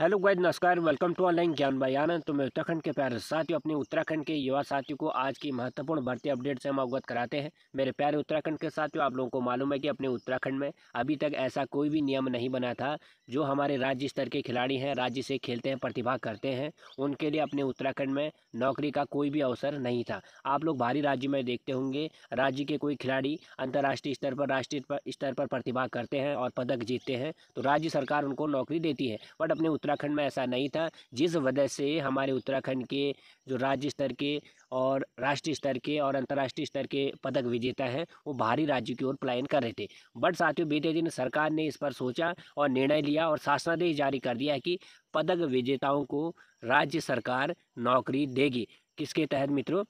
hello guide नमस्कार welcome to online ज्ञान भाई आनंद तो मैं उत्तराखंड के प्यारे साथियों अपने उत्तराखंड के युवा साथियों को आज की महत्वपूर्ण भर्ती अपडेट से हम अवगत कराते हैं मेरे प्यारे उत्तराखंड के साथियों आप लोगों को मालूम है कि अपने उत्तराखंड में अभी तक ऐसा कोई भी नियम नहीं बना था जो हमारे राज्य स्तर के खिलाड़ी हैं राज्य से खेलते हैं प्रतिभा करते हैं उनके लिए अपने उत्तराखंड में नौकरी का कोई भी अवसर नहीं था आप लोग भारी राज्य में देखते होंगे राज्य के कोई खिलाड़ी अंतर्राष्ट्रीय स्तर पर राष्ट्रीय स्तर पर प्रतिभा करते हैं और पदक जीतते हैं तो राज्य सरकार उनको नौकरी देती है बट अपने उत्तराखंड में ऐसा नहीं था जिस वजह से हमारे उत्तराखंड के जो राज्य स्तर के और राष्ट्रीय स्तर के और अंतर्राष्ट्रीय स्तर के पदक विजेता हैं वो बाहरी राज्यों की ओर पलायन कर रहे थे बट साथियों बीते दिन सरकार ने इस पर सोचा और निर्णय लिया और शासनादेश जारी कर दिया कि पदक विजेताओं को राज्य सरकार नौकरी देगी किसके तहत मित्रों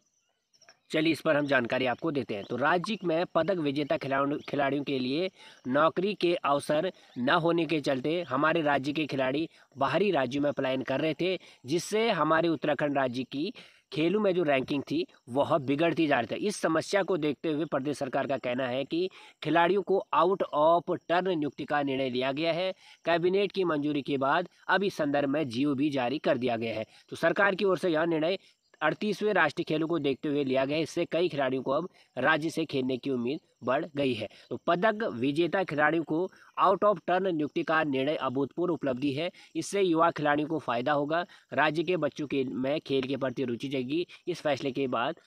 चलिए इस पर हम जानकारी आपको देते हैं तो राज्य में पदक विजेता खिलाड़ियों खिलाड़ियों के लिए नौकरी के अवसर न होने के चलते हमारे राज्य के खिलाड़ी बाहरी राज्यों में पलायन कर रहे थे जिससे हमारे उत्तराखंड राज्य की खेलों में जो रैंकिंग थी वह बिगड़ती जा रही थी इस समस्या को देखते हुए प्रदेश सरकार का कहना है कि खिलाड़ियों को आउट ऑफ टर्न नियुक्ति का निर्णय लिया गया है कैबिनेट की मंजूरी के बाद अब इस संदर्भ में जीओ भी जारी कर दिया गया है तो सरकार की ओर से यह निर्णय अड़तीसवें राष्ट्रीय खेलों को देखते हुए लिया गया इससे कई खिलाड़ियों को अब राज्य से खेलने की उम्मीद बढ़ गई है तो पदक विजेता खिलाड़ियों को आउट ऑफ टर्न नियुक्ति का निर्णय अभूतपूर्व उपलब्धि है इससे युवा खिलाड़ियों को फायदा होगा राज्य के बच्चों के में खेल के प्रति रुचि जगी इस फैसले के बाद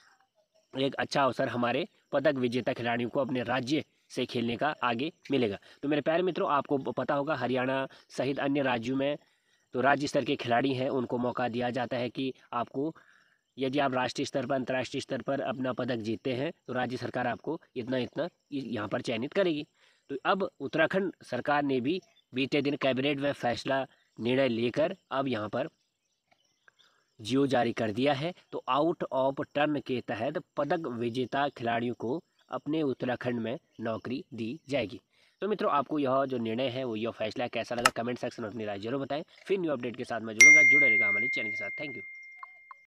एक अच्छा अवसर हमारे पदक विजेता खिलाड़ियों को अपने राज्य से खेलने का आगे मिलेगा तो मेरे प्यारे मित्रों आपको पता होगा हरियाणा सहित अन्य राज्यों में तो राज्य स्तर के खिलाड़ी हैं उनको मौका दिया जाता है कि आपको यदि आप राष्ट्रीय स्तर पर अंतर्राष्ट्रीय स्तर पर अपना पदक जीतते हैं तो राज्य सरकार आपको इतना इतना यहाँ पर चयनित करेगी तो अब उत्तराखंड सरकार ने भी बीते दिन कैबिनेट में फैसला निर्णय लेकर अब यहाँ पर जियो जारी कर दिया है तो आउट ऑफ टर्न के तहत पदक विजेता खिलाड़ियों को अपने उत्तराखंड में नौकरी दी जाएगी तो मित्रों आपको यह जो निर्णय है वो यह फैसला कैसा लगा कमेंट सेक्शन में अपनी राय जरूर बताएं फिर न्यू अपडेट के साथ मैं जुड़ूंगा जुड़े रहेगा हमारे चैनल के साथ थैंक यू